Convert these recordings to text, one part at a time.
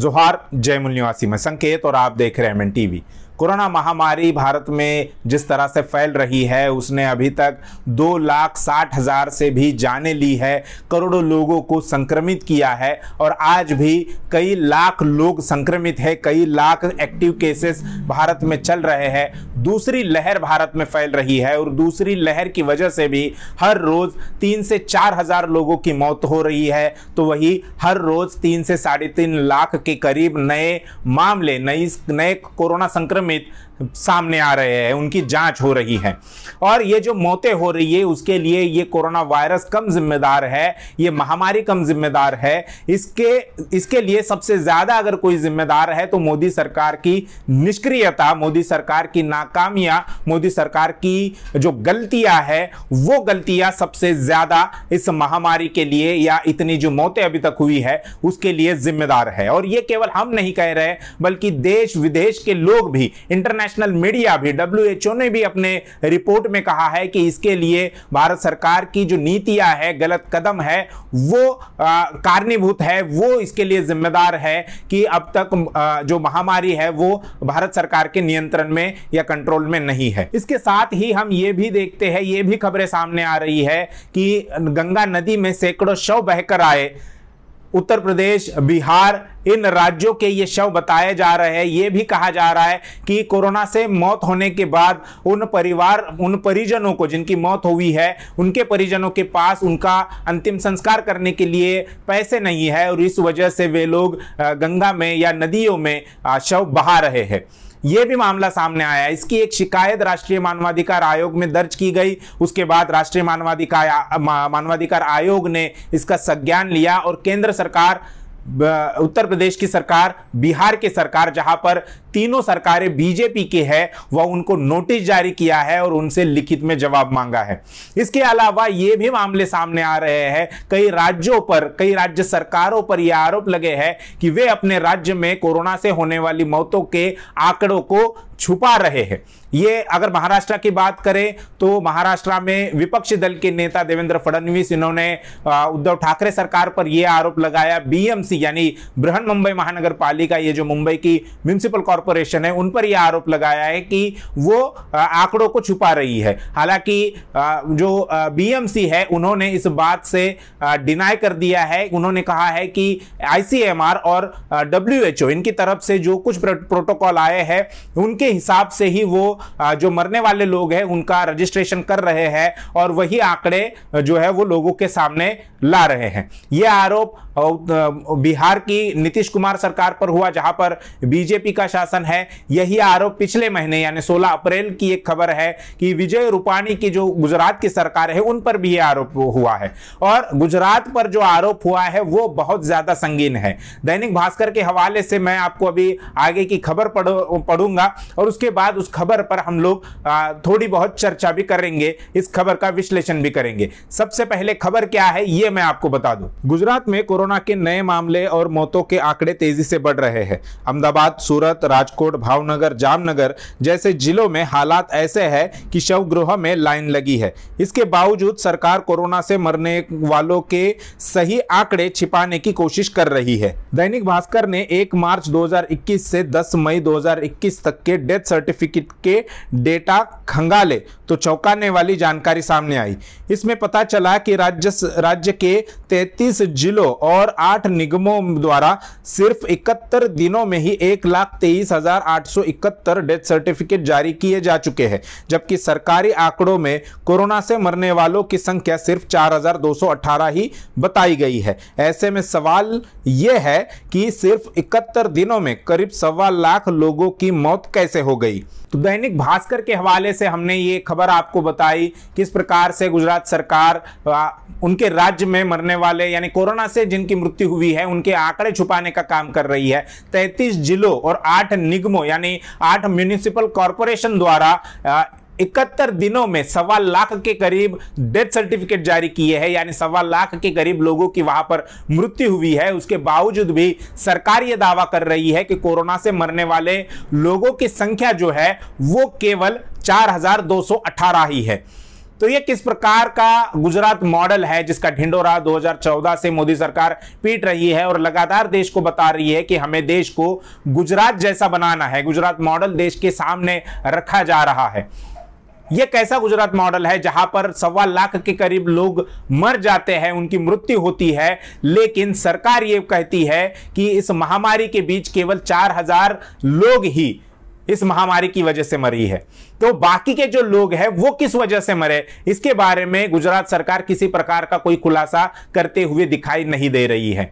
जोहार मूल निवासी में संकेत और आप देख रहे हैं एम टीवी कोरोना महामारी भारत में जिस तरह से फैल रही है उसने अभी तक दो लाख साठ हज़ार से भी जाने ली है करोड़ों लोगों को संक्रमित किया है और आज भी कई लाख लोग संक्रमित है कई लाख एक्टिव केसेस भारत में चल रहे हैं दूसरी लहर भारत में फैल रही है और दूसरी लहर की वजह से भी हर रोज तीन से चार हजार लोगों की मौत हो रही है तो वही हर रोज तीन से साढ़े तीन लाख के करीब नए मामले नई नए कोरोना संक्रमित सामने आ रहे हैं उनकी जांच हो रही है और ये जो मौतें हो रही है उसके लिए ये कोरोना वायरस कम जिम्मेदार है ये महामारी कम जिम्मेदार है इसके इसके लिए सबसे ज़्यादा अगर कोई जिम्मेदार है तो मोदी सरकार की निष्क्रियता मोदी सरकार की नाकामियां मोदी सरकार की जो गलतियां है वो गलतियां सबसे ज़्यादा इस महामारी के लिए या इतनी जो मौतें अभी तक हुई है उसके लिए जिम्मेदार है और ये केवल हम नहीं कह रहे बल्कि देश विदेश के लोग भी इंटरनेट इंटरनेशनल मीडिया भी डब्ल्यू ने भी अपने रिपोर्ट में कहा है कि इसके लिए भारत सरकार की जो नीतियां है गलत कदम है वो कारणीभूत है वो इसके लिए जिम्मेदार है कि अब तक आ, जो महामारी है वो भारत सरकार के नियंत्रण में या कंट्रोल में नहीं है इसके साथ ही हम ये भी देखते हैं ये भी खबरें सामने आ रही है कि गंगा नदी में सैकड़ों शव बहकर आए उत्तर प्रदेश बिहार इन राज्यों के ये शव बताए जा रहे हैं ये भी कहा जा रहा है कि कोरोना से मौत होने के बाद उन परिवार उन परिजनों को जिनकी मौत हुई है उनके परिजनों के पास उनका अंतिम संस्कार करने के लिए पैसे नहीं है और इस वजह से वे लोग गंगा में या नदियों में शव बहा रहे हैं यह भी मामला सामने आया इसकी एक शिकायत राष्ट्रीय मानवाधिकार आयोग में दर्ज की गई उसके बाद राष्ट्रीय मानवाधिकार मानवाधिकार आयोग ने इसका संज्ञान लिया और केंद्र सरकार उत्तर प्रदेश की सरकार बिहार की सरकार जहां पर तीनों सरकारें बीजेपी की है वह उनको नोटिस जारी किया है और उनसे लिखित में जवाब मांगा है इसके अलावा ये भी मामले सामने आ रहे हैं कई राज्यों पर कई राज्य सरकारों पर यह आरोप लगे हैं कि वे अपने राज्य में कोरोना से होने वाली मौतों के आंकड़ों को छुपा रहे हैं ये अगर महाराष्ट्र की बात करें तो महाराष्ट्र में विपक्षी दल के नेता देवेंद्र फडणवीस इन्होंने उद्धव ठाकरे सरकार पर यह आरोप लगाया बीएमसी यानी बृहन मुंबई महानगर पालिका ये जो मुंबई की म्यूनिसिपल कॉरपोरेशन है उन पर यह आरोप लगाया है कि वो आंकड़ों को छुपा रही है हालांकि जो बीएमसी है उन्होंने इस बात से डिनाई कर दिया है उन्होंने कहा है कि आईसीएमआर और डब्ल्यू इनकी तरफ से जो कुछ प्रोटोकॉल आए हैं उनके हिसाब से ही वो जो मरने वाले लोग हैं उनका रजिस्ट्रेशन कर रहे हैं और वही आंकड़े जो है वो लोगों के सामने ला रहे हैं ये आरोप बिहार की नीतीश कुमार सरकार पर हुआ जहां पर बीजेपी का शासन है यही आरोप पिछले महीने यानी 16 अप्रैल की एक खबर है कि विजय रूपाणी की जो गुजरात की सरकार है उन पर भी ये आरोप हुआ है और गुजरात पर जो आरोप हुआ है वो बहुत ज्यादा संगीन है दैनिक भास्कर के हवाले से मैं आपको अभी आगे की खबर पढ़ूंगा और उसके बाद उस खबर पर हम लोग थोड़ी बहुत चर्चा भी करेंगे इस खबर का विश्लेषण भी करेंगे सबसे पहले खबर क्या है ये मैं आपको बता दूं गुजरात में कोरोना के नए मामले और मौतों के आंकड़े तेजी से बढ़ रहे हैं अहमदाबाद सूरत राजकोट भावनगर जामनगर जैसे जिलों में हालात ऐसे है कि शव गृह में लाइन लगी है इसके बावजूद सरकार कोरोना से मरने वालों के सही आंकड़े छिपाने की कोशिश कर रही है दैनिक भास्कर ने 1 मार्च 2021 से 10 मई 2021 तक के डेथ सर्टिफिकेट के डेटा खंगाले तो चौंकाने वाली जानकारी सामने आई इसमें पता चला कि राज्य राज्य के 33 जिलों और 8 निगमों द्वारा सिर्फ इकहत्तर दिनों में ही एक लाख तेईस हजार आठ सौ इकहत्तर डेथ सर्टिफिकेट जारी किए जा चुके हैं जबकि सरकारी आंकड़ों में कोरोना से मरने वालों की संख्या सिर्फ चार ही बताई गई है ऐसे में सवाल यह है कि सिर्फ इकहत्तर दिनों में करीब सवा लाख लोगों की मौत कैसे हो गई तो दैनिक भास्कर के हवाले से हमने ये खबर खबर आपको बताई किस प्रकार से गुजरात सरकार उनके राज्य में मरने वाले यानी कोरोना से जिनकी मृत्यु हुई है उनके आंकड़े छुपाने का काम कर रही है तैतीस जिलों और आठ निगमों यानी आठ म्यूनिसिपल कॉरपोरेशन द्वारा इकहत्तर दिनों में सवा लाख के करीब डेथ सर्टिफिकेट जारी किए हैं यानी सवा लाख के करीब लोगों की वहां पर मृत्यु हुई है उसके बावजूद भी सरकार यह दावा कर रही है कि कोरोना से मरने वाले लोगों की संख्या जो है वो केवल चार ही है तो ये किस प्रकार का गुजरात मॉडल है जिसका ढिंडोरा 2014 से मोदी सरकार पीट रही है और लगातार देश को बता रही है कि हमें देश को गुजरात जैसा बनाना है गुजरात मॉडल देश के सामने रखा जा रहा है यह कैसा गुजरात मॉडल है जहां पर सवा लाख के करीब लोग मर जाते हैं उनकी मृत्यु होती है लेकिन सरकार ये कहती है कि इस महामारी के बीच केवल चार हजार लोग ही इस महामारी की वजह से मरी है तो बाकी के जो लोग हैं वो किस वजह से मरे इसके बारे में गुजरात सरकार किसी प्रकार का कोई खुलासा करते हुए दिखाई नहीं दे रही है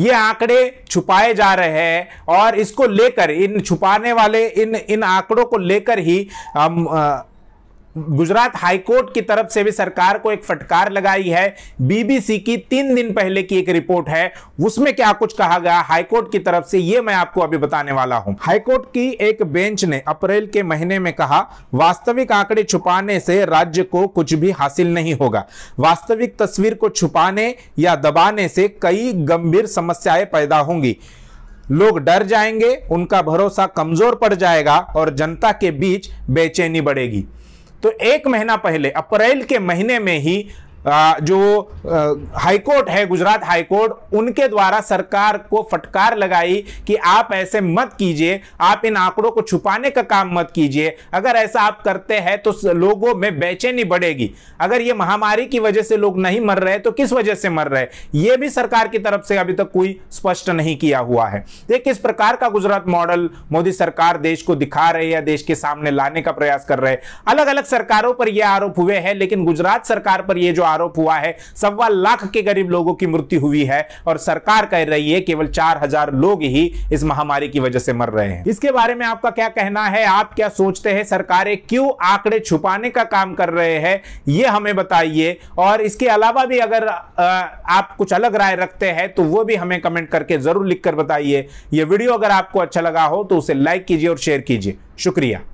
ये आंकड़े छुपाए जा रहे हैं और इसको लेकर इन छुपाने वाले इन इन आंकड़ों को लेकर ही आ, आ, गुजरात हाईकोर्ट की तरफ से भी सरकार को एक फटकार लगाई है बीबीसी की तीन दिन पहले की एक रिपोर्ट है उसमें क्या कुछ कहा गया हाईकोर्ट की तरफ से यह मैं आपको अभी बताने वाला हूं हाईकोर्ट की एक बेंच ने अप्रैल के महीने में कहा वास्तविक आंकड़े छुपाने से राज्य को कुछ भी हासिल नहीं होगा वास्तविक तस्वीर को छुपाने या दबाने से कई गंभीर समस्याएं पैदा होंगी लोग डर जाएंगे उनका भरोसा कमजोर पड़ जाएगा और जनता के बीच बेचैनी बढ़ेगी तो एक महीना पहले अप्रैल के महीने में ही जो हाईकोर्ट है गुजरात हाईकोर्ट उनके द्वारा सरकार को फटकार लगाई कि आप ऐसे मत कीजिए आप इन आंकड़ों को छुपाने का काम मत कीजिए अगर ऐसा आप करते हैं तो लोगों में बेचैनी बढ़ेगी अगर ये महामारी की वजह से लोग नहीं मर रहे तो किस वजह से मर रहे ये भी सरकार की तरफ से अभी तक कोई स्पष्ट नहीं किया हुआ है देख किस प्रकार का गुजरात मॉडल मोदी सरकार देश को दिखा रही है देश के सामने लाने का प्रयास कर रहे अलग अलग सरकारों पर यह आरोप हुए हैं लेकिन गुजरात सरकार पर यह जो आरोप हुआ है सवा लाख के गरीब लोगों की मृत्यु हुई है और सरकार कह रही है केवल चार हजार लोग ही इस महामारी की वजह से मर रहे हैं इसके बारे में आपका क्या कहना है आप क्या सोचते हैं सरकारें क्यों आंकड़े छुपाने का काम कर रहे हैं ये हमें बताइए और इसके अलावा भी अगर आप कुछ अलग राय रखते हैं तो वो भी हमें कमेंट करके जरूर लिखकर बताइए ये वीडियो अगर आपको अच्छा लगा हो तो उसे लाइक कीजिए और शेयर कीजिए शुक्रिया